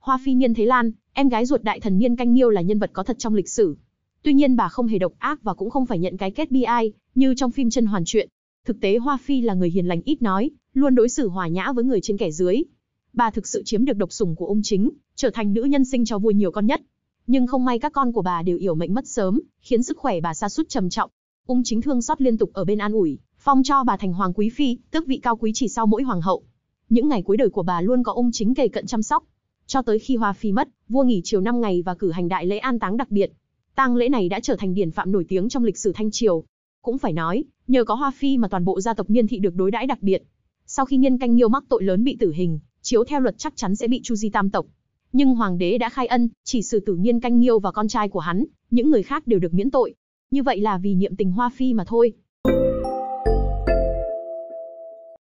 Hoa Phi Niên Thế Lan, em gái ruột đại thần Niên Canh nghiêu là nhân vật có thật trong lịch sử. Tuy nhiên bà không hề độc ác và cũng không phải nhận cái kết bi ai, như trong phim Chân Hoàn Truyện. Thực tế Hoa Phi là người hiền lành ít nói, luôn đối xử hòa nhã với người trên kẻ dưới. Bà thực sự chiếm được độc sủng của ông chính, trở thành nữ nhân sinh cho vui nhiều con nhất. Nhưng không may các con của bà đều yểu mệnh mất sớm, khiến sức khỏe bà sa sút trầm trọng. Ung chính thương xót liên tục ở bên an ủi, phong cho bà thành hoàng quý phi, tước vị cao quý chỉ sau mỗi hoàng hậu. Những ngày cuối đời của bà luôn có ung chính kề cận chăm sóc, cho tới khi Hoa Phi mất, vua nghỉ chiều 5 ngày và cử hành đại lễ an táng đặc biệt. Tang lễ này đã trở thành điển phạm nổi tiếng trong lịch sử Thanh triều. Cũng phải nói, nhờ có Hoa Phi mà toàn bộ gia tộc Nhiên thị được đối đãi đặc biệt. Sau khi Nhiên canh Nhiêu mắc tội lớn bị tử hình, chiếu theo luật chắc chắn sẽ bị chu di tam tộc. Nhưng hoàng đế đã khai ân, chỉ xử tử Nhiên canh Nhiêu và con trai của hắn, những người khác đều được miễn tội. Như vậy là vì nhiệm tình Hoa Phi mà thôi.